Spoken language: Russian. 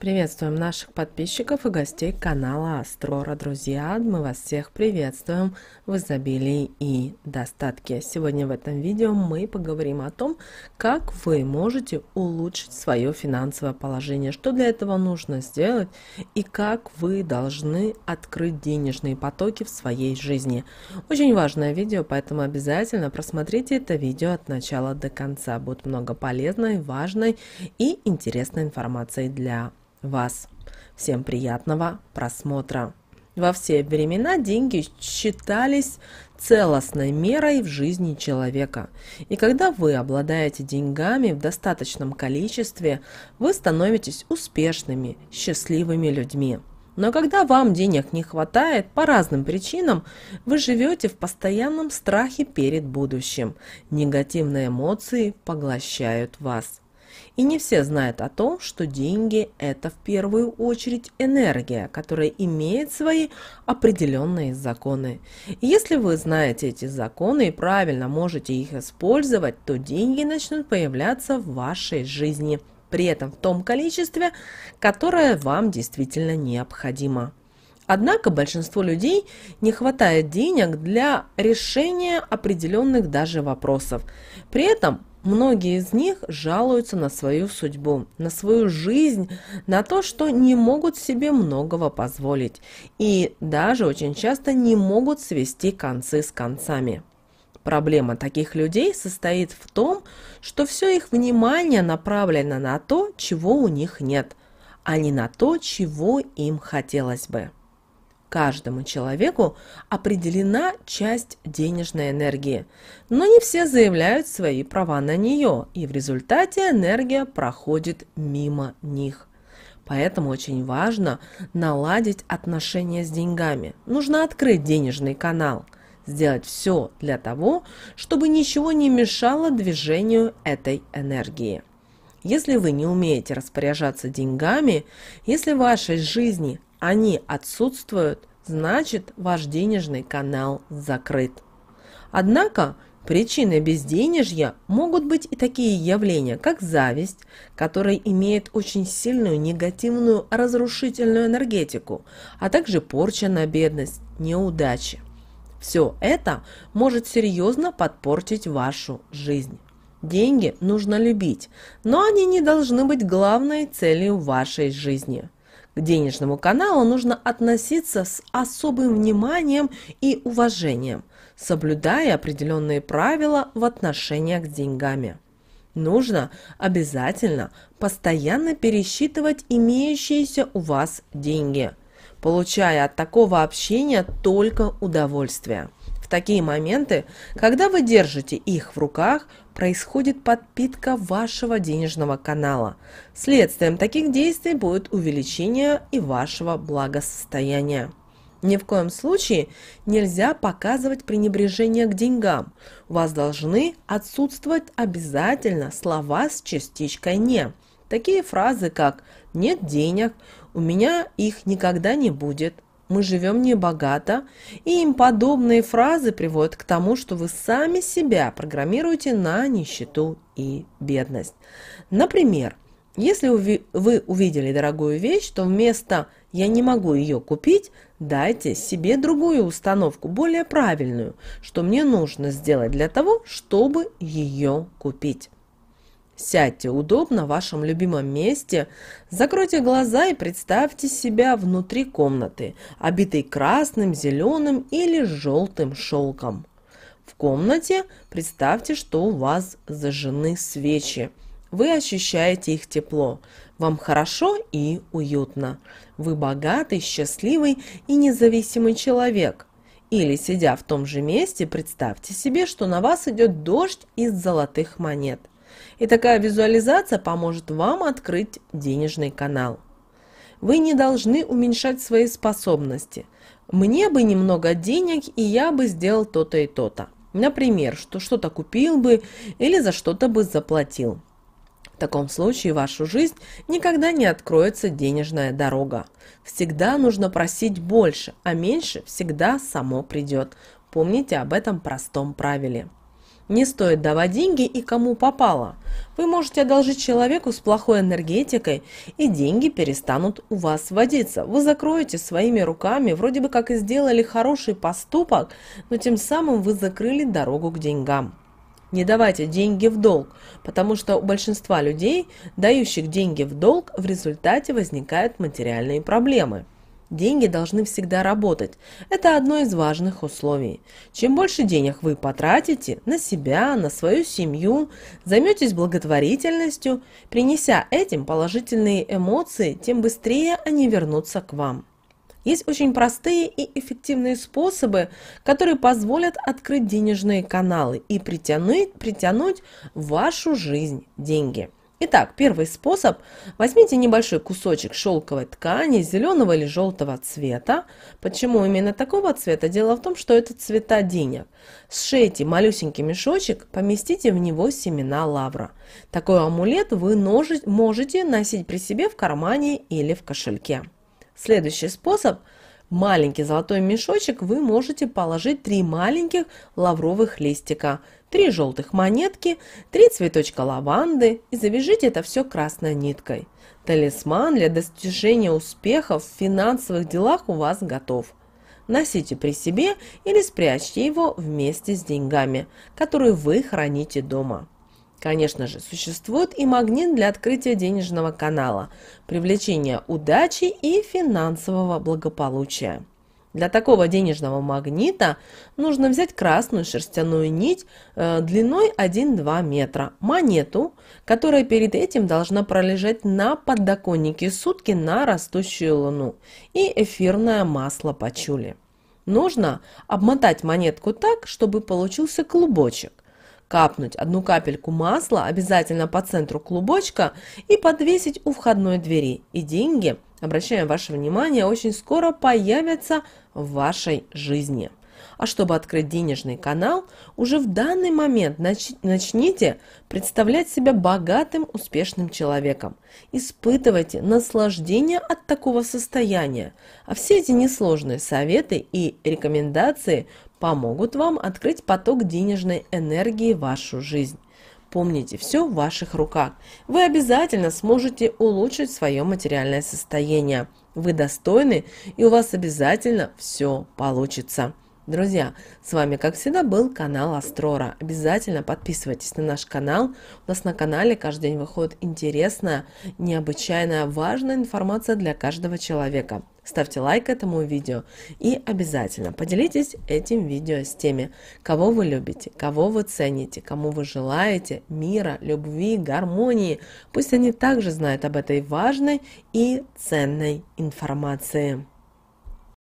Приветствуем наших подписчиков и гостей канала Астрора. Друзья, мы вас всех приветствуем в изобилии и достатке. Сегодня в этом видео мы поговорим о том, как вы можете улучшить свое финансовое положение, что для этого нужно сделать и как вы должны открыть денежные потоки в своей жизни. Очень важное видео, поэтому обязательно просмотрите это видео от начала до конца. Будет много полезной, важной и интересной информации для вас. Всем приятного просмотра! Во все времена деньги считались целостной мерой в жизни человека. И когда вы обладаете деньгами в достаточном количестве, вы становитесь успешными, счастливыми людьми. Но когда вам денег не хватает по разным причинам, вы живете в постоянном страхе перед будущим. Негативные эмоции поглощают вас. И не все знают о том, что деньги – это в первую очередь энергия, которая имеет свои определенные законы. И если вы знаете эти законы и правильно можете их использовать, то деньги начнут появляться в вашей жизни, при этом в том количестве, которое вам действительно необходимо. Однако большинство людей не хватает денег для решения определенных даже вопросов. При этом Многие из них жалуются на свою судьбу, на свою жизнь, на то, что не могут себе многого позволить и даже очень часто не могут свести концы с концами. Проблема таких людей состоит в том, что все их внимание направлено на то, чего у них нет, а не на то, чего им хотелось бы каждому человеку определена часть денежной энергии, но не все заявляют свои права на нее, и в результате энергия проходит мимо них. Поэтому очень важно наладить отношения с деньгами. Нужно открыть денежный канал, сделать все для того, чтобы ничего не мешало движению этой энергии. Если вы не умеете распоряжаться деньгами, если в вашей жизни они отсутствуют, значит ваш денежный канал закрыт. Однако причиной безденежья могут быть и такие явления, как зависть, которая имеет очень сильную негативную разрушительную энергетику, а также порча на бедность, неудачи. Все это может серьезно подпортить вашу жизнь. Деньги нужно любить, но они не должны быть главной целью вашей жизни – денежному каналу нужно относиться с особым вниманием и уважением, соблюдая определенные правила в отношениях с деньгами. Нужно обязательно постоянно пересчитывать имеющиеся у вас деньги, получая от такого общения только удовольствие такие моменты, когда вы держите их в руках, происходит подпитка вашего денежного канала. Следствием таких действий будет увеличение и вашего благосостояния. Ни в коем случае нельзя показывать пренебрежение к деньгам. У вас должны отсутствовать обязательно слова с частичкой «не». Такие фразы, как «нет денег», «у меня их никогда не будет», мы живем небогато, и им подобные фразы приводят к тому, что вы сами себя программируете на нищету и бедность. Например, если вы увидели дорогую вещь, то вместо «я не могу ее купить» дайте себе другую установку, более правильную, что мне нужно сделать для того, чтобы ее купить. Сядьте удобно в вашем любимом месте, закройте глаза и представьте себя внутри комнаты, обитой красным, зеленым или желтым шелком. В комнате представьте, что у вас зажжены свечи. Вы ощущаете их тепло. Вам хорошо и уютно. Вы богатый, счастливый и независимый человек. Или, сидя в том же месте, представьте себе, что на вас идет дождь из золотых монет. И такая визуализация поможет вам открыть денежный канал. Вы не должны уменьшать свои способности. Мне бы немного денег, и я бы сделал то-то и то-то. Например, что что-то купил бы или за что-то бы заплатил. В таком случае в вашу жизнь никогда не откроется денежная дорога. Всегда нужно просить больше, а меньше всегда само придет. Помните об этом простом правиле. Не стоит давать деньги и кому попало. Вы можете одолжить человеку с плохой энергетикой, и деньги перестанут у вас водиться. Вы закроете своими руками, вроде бы как и сделали хороший поступок, но тем самым вы закрыли дорогу к деньгам. Не давайте деньги в долг, потому что у большинства людей, дающих деньги в долг, в результате возникают материальные проблемы. Деньги должны всегда работать. Это одно из важных условий. Чем больше денег вы потратите на себя, на свою семью, займетесь благотворительностью, принеся этим положительные эмоции, тем быстрее они вернутся к вам. Есть очень простые и эффективные способы, которые позволят открыть денежные каналы и притянуть, притянуть в вашу жизнь деньги – Итак, первый способ. Возьмите небольшой кусочек шелковой ткани зеленого или желтого цвета. Почему именно такого цвета? Дело в том, что это цвета денег. Сшейте малюсенький мешочек, поместите в него семена лавра. Такой амулет вы можете носить при себе в кармане или в кошельке. Следующий способ – маленький золотой мешочек вы можете положить три маленьких лавровых листика, три желтых монетки, три цветочка лаванды и завяжите это все красной ниткой. Талисман для достижения успехов в финансовых делах у вас готов. Носите при себе или спрячьте его вместе с деньгами, которые вы храните дома. Конечно же, существует и магнит для открытия денежного канала, привлечения удачи и финансового благополучия. Для такого денежного магнита нужно взять красную шерстяную нить э, длиной 1-2 метра, монету, которая перед этим должна пролежать на подоконнике сутки на растущую луну, и эфирное масло почули. Нужно обмотать монетку так, чтобы получился клубочек капнуть одну капельку масла обязательно по центру клубочка и подвесить у входной двери. И деньги, обращаем ваше внимание, очень скоро появятся в вашей жизни. А чтобы открыть денежный канал, уже в данный момент нач начните представлять себя богатым, успешным человеком. Испытывайте наслаждение от такого состояния. А все эти несложные советы и рекомендации помогут вам открыть поток денежной энергии в вашу жизнь. Помните, все в ваших руках. Вы обязательно сможете улучшить свое материальное состояние. Вы достойны, и у вас обязательно все получится. Друзья, с вами, как всегда, был канал Астрора. Обязательно подписывайтесь на наш канал. У нас на канале каждый день выходит интересная, необычайная, важная информация для каждого человека ставьте лайк этому видео и обязательно поделитесь этим видео с теми, кого вы любите, кого вы цените, кому вы желаете мира, любви, гармонии. Пусть они также знают об этой важной и ценной информации.